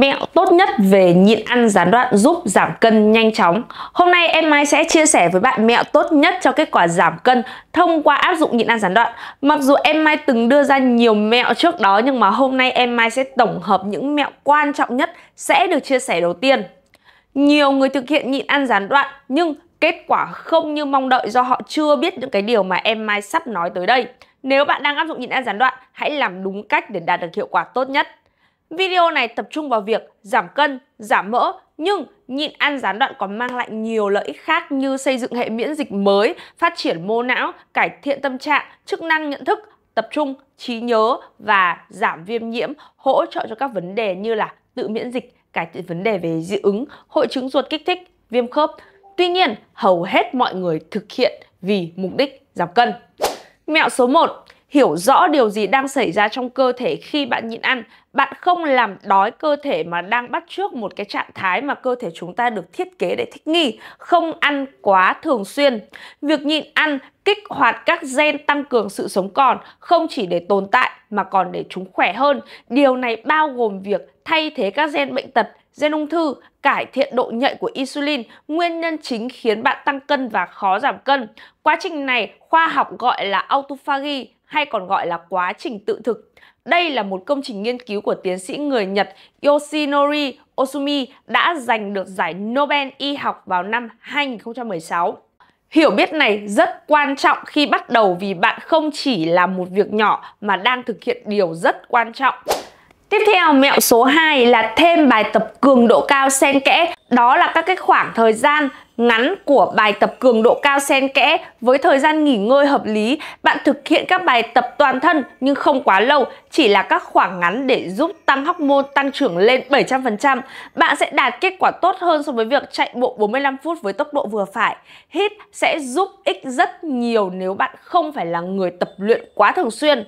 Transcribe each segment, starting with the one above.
Mẹo tốt nhất về nhịn ăn gián đoạn giúp giảm cân nhanh chóng Hôm nay em Mai sẽ chia sẻ với bạn mẹo tốt nhất cho kết quả giảm cân thông qua áp dụng nhịn ăn gián đoạn Mặc dù em Mai từng đưa ra nhiều mẹo trước đó nhưng mà hôm nay em Mai sẽ tổng hợp những mẹo quan trọng nhất sẽ được chia sẻ đầu tiên Nhiều người thực hiện nhịn ăn gián đoạn nhưng kết quả không như mong đợi do họ chưa biết những cái điều mà em Mai sắp nói tới đây Nếu bạn đang áp dụng nhịn ăn gián đoạn, hãy làm đúng cách để đạt được hiệu quả tốt nhất Video này tập trung vào việc giảm cân, giảm mỡ nhưng nhịn ăn gián đoạn còn mang lại nhiều lợi ích khác như xây dựng hệ miễn dịch mới, phát triển mô não, cải thiện tâm trạng, chức năng nhận thức, tập trung, trí nhớ và giảm viêm nhiễm, hỗ trợ cho các vấn đề như là tự miễn dịch, cải thiện vấn đề về dị ứng, hội chứng ruột kích thích, viêm khớp. Tuy nhiên, hầu hết mọi người thực hiện vì mục đích giảm cân. Mẹo số 1 hiểu rõ điều gì đang xảy ra trong cơ thể khi bạn nhịn ăn. Bạn không làm đói cơ thể mà đang bắt trước một cái trạng thái mà cơ thể chúng ta được thiết kế để thích nghi, không ăn quá thường xuyên. Việc nhịn ăn kích hoạt các gen tăng cường sự sống còn, không chỉ để tồn tại mà còn để chúng khỏe hơn. Điều này bao gồm việc thay thế các gen bệnh tật, gen ung thư, cải thiện độ nhạy của insulin, nguyên nhân chính khiến bạn tăng cân và khó giảm cân. Quá trình này khoa học gọi là autophagy hay còn gọi là quá trình tự thực. Đây là một công trình nghiên cứu của tiến sĩ người Nhật Yoshinori Osumi đã giành được giải Nobel y học vào năm 2016. Hiểu biết này rất quan trọng khi bắt đầu vì bạn không chỉ là một việc nhỏ mà đang thực hiện điều rất quan trọng. Tiếp theo mẹo số 2 là thêm bài tập cường độ cao xen kẽ Đó là các cái khoảng thời gian ngắn của bài tập cường độ cao xen kẽ với thời gian nghỉ ngơi hợp lý. Bạn thực hiện các bài tập toàn thân nhưng không quá lâu, chỉ là các khoảng ngắn để giúp tăng hormone tăng trưởng lên 700%. Bạn sẽ đạt kết quả tốt hơn so với việc chạy bộ 45 phút với tốc độ vừa phải. HIIT sẽ giúp ích rất nhiều nếu bạn không phải là người tập luyện quá thường xuyên.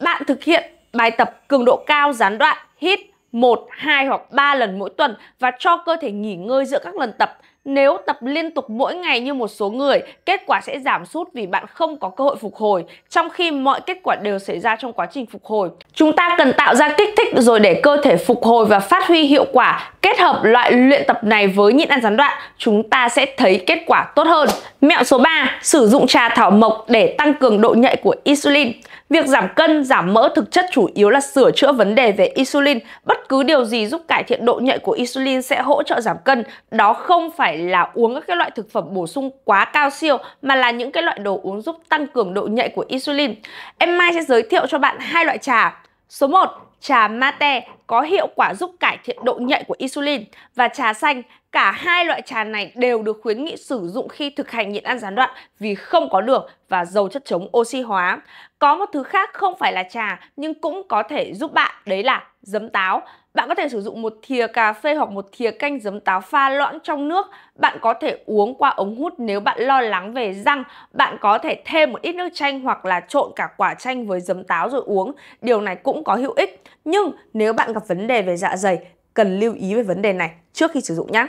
Bạn thực hiện bài tập cường độ cao gián đoạn HIIT 1, 2 hoặc 3 lần mỗi tuần và cho cơ thể nghỉ ngơi giữa các lần tập. Nếu tập liên tục mỗi ngày như một số người, kết quả sẽ giảm sút vì bạn không có cơ hội phục hồi, trong khi mọi kết quả đều xảy ra trong quá trình phục hồi. Chúng ta cần tạo ra kích thích rồi để cơ thể phục hồi và phát huy hiệu quả Kết hợp loại luyện tập này với nhịn ăn gián đoạn, chúng ta sẽ thấy kết quả tốt hơn. Mẹo số 3, sử dụng trà thảo mộc để tăng cường độ nhạy của insulin. Việc giảm cân, giảm mỡ thực chất chủ yếu là sửa chữa vấn đề về insulin. Bất cứ điều gì giúp cải thiện độ nhạy của insulin sẽ hỗ trợ giảm cân. Đó không phải là uống các loại thực phẩm bổ sung quá cao siêu mà là những cái loại đồ uống giúp tăng cường độ nhạy của insulin. Em Mai sẽ giới thiệu cho bạn hai loại trà. Số 1 Trà mate có hiệu quả giúp cải thiện độ nhạy của insulin và trà xanh, cả hai loại trà này đều được khuyến nghị sử dụng khi thực hành nhịn ăn gián đoạn vì không có đường và giàu chất chống oxy hóa. Có một thứ khác không phải là trà nhưng cũng có thể giúp bạn đấy là giấm táo. Bạn có thể sử dụng một thìa cà phê hoặc một thìa canh giấm táo pha loãng trong nước. Bạn có thể uống qua ống hút nếu bạn lo lắng về răng. Bạn có thể thêm một ít nước chanh hoặc là trộn cả quả chanh với giấm táo rồi uống. Điều này cũng có hữu ích. Nhưng nếu bạn gặp vấn đề về dạ dày, cần lưu ý về vấn đề này trước khi sử dụng nhé.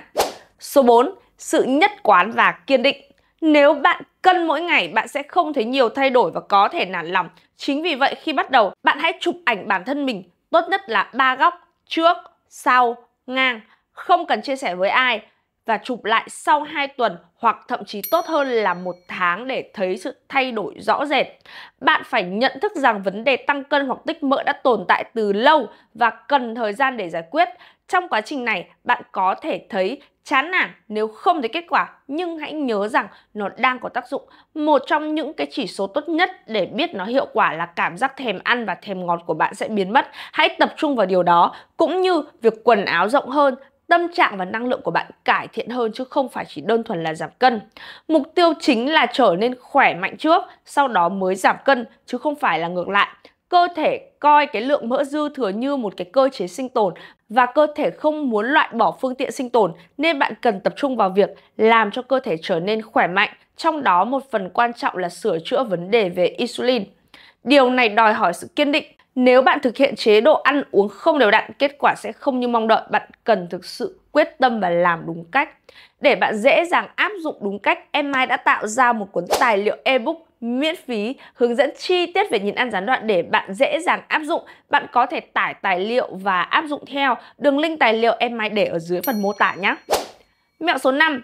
Số 4. Sự nhất quán và kiên định. Nếu bạn cân mỗi ngày, bạn sẽ không thấy nhiều thay đổi và có thể nản lòng. Chính vì vậy khi bắt đầu, bạn hãy chụp ảnh bản thân mình, tốt nhất là ba góc trước, sau, ngang, không cần chia sẻ với ai, và chụp lại sau 2 tuần hoặc thậm chí tốt hơn là một tháng để thấy sự thay đổi rõ rệt. Bạn phải nhận thức rằng vấn đề tăng cân hoặc tích mỡ đã tồn tại từ lâu và cần thời gian để giải quyết. Trong quá trình này, bạn có thể thấy chán nản nếu không thấy kết quả nhưng hãy nhớ rằng nó đang có tác dụng. Một trong những cái chỉ số tốt nhất để biết nó hiệu quả là cảm giác thèm ăn và thèm ngọt của bạn sẽ biến mất. Hãy tập trung vào điều đó cũng như việc quần áo rộng hơn, tâm trạng và năng lượng của bạn cải thiện hơn chứ không phải chỉ đơn thuần là giảm cân. Mục tiêu chính là trở nên khỏe mạnh trước, sau đó mới giảm cân chứ không phải là ngược lại. Cơ thể coi cái lượng mỡ dư thừa như một cái cơ chế sinh tồn và cơ thể không muốn loại bỏ phương tiện sinh tồn nên bạn cần tập trung vào việc làm cho cơ thể trở nên khỏe mạnh, trong đó một phần quan trọng là sửa chữa vấn đề về insulin. Điều này đòi hỏi sự kiên định, nếu bạn thực hiện chế độ ăn uống không đều đặn, kết quả sẽ không như mong đợi. Bạn cần thực sự quyết tâm và làm đúng cách. Để bạn dễ dàng áp dụng đúng cách, em Mai đã tạo ra một cuốn tài liệu ebook miễn phí hướng dẫn chi tiết về nhịn ăn gián đoạn để bạn dễ dàng áp dụng. Bạn có thể tải tài liệu và áp dụng theo. Đường link tài liệu em Mai để ở dưới phần mô tả nhé. Mẹo số 5.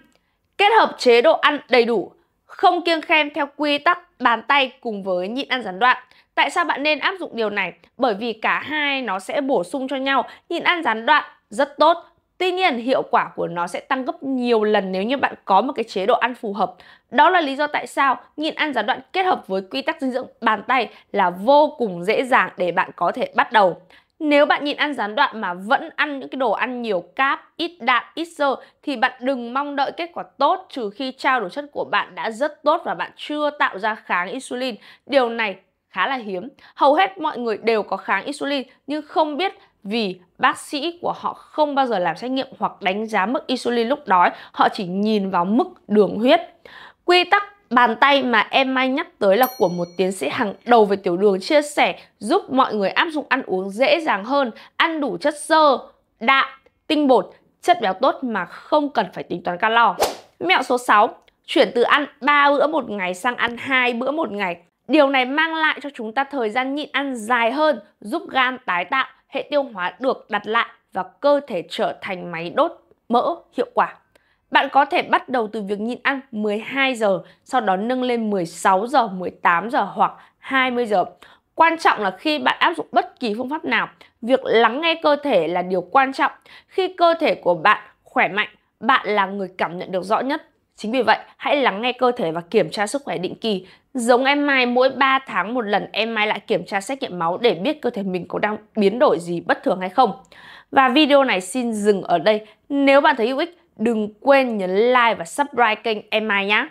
Kết hợp chế độ ăn đầy đủ, không kiêng khem theo quy tắc bàn tay cùng với nhịn ăn gián đoạn. Tại sao bạn nên áp dụng điều này? Bởi vì cả hai nó sẽ bổ sung cho nhau, nhịn ăn gián đoạn rất tốt. Tuy nhiên hiệu quả của nó sẽ tăng gấp nhiều lần nếu như bạn có một cái chế độ ăn phù hợp. Đó là lý do tại sao nhịn ăn gián đoạn kết hợp với quy tắc dinh dưỡng bàn tay là vô cùng dễ dàng để bạn có thể bắt đầu. Nếu bạn nhịn ăn gián đoạn mà vẫn ăn những cái đồ ăn nhiều cáp, ít đạm, ít xơ thì bạn đừng mong đợi kết quả tốt trừ khi trao đổi chất của bạn đã rất tốt và bạn chưa tạo ra kháng insulin. Điều này khá là hiếm. Hầu hết mọi người đều có kháng insulin nhưng không biết vì bác sĩ của họ không bao giờ làm xét nghiệm hoặc đánh giá mức insulin lúc đói, họ chỉ nhìn vào mức đường huyết. Quy tắc bàn tay mà em Mai nhắc tới là của một tiến sĩ hàng đầu về tiểu đường chia sẻ giúp mọi người áp dụng ăn uống dễ dàng hơn, ăn đủ chất xơ, đạm, tinh bột, chất béo tốt mà không cần phải tính toán calo. Mẹo số 6, chuyển từ ăn 3 bữa một ngày sang ăn 2 bữa một ngày Điều này mang lại cho chúng ta thời gian nhịn ăn dài hơn, giúp gan tái tạo, hệ tiêu hóa được đặt lại và cơ thể trở thành máy đốt mỡ hiệu quả. Bạn có thể bắt đầu từ việc nhịn ăn 12 giờ, sau đó nâng lên 16 giờ, 18 giờ hoặc 20 giờ. Quan trọng là khi bạn áp dụng bất kỳ phương pháp nào, việc lắng nghe cơ thể là điều quan trọng. Khi cơ thể của bạn khỏe mạnh, bạn là người cảm nhận được rõ nhất. Chính vì vậy, hãy lắng nghe cơ thể và kiểm tra sức khỏe định kỳ. Giống em mai mỗi 3 tháng một lần em mai lại kiểm tra xét nghiệm máu để biết cơ thể mình có đang biến đổi gì bất thường hay không. Và video này xin dừng ở đây. Nếu bạn thấy hữu ích, đừng quên nhấn like và subscribe kênh em mai nhé.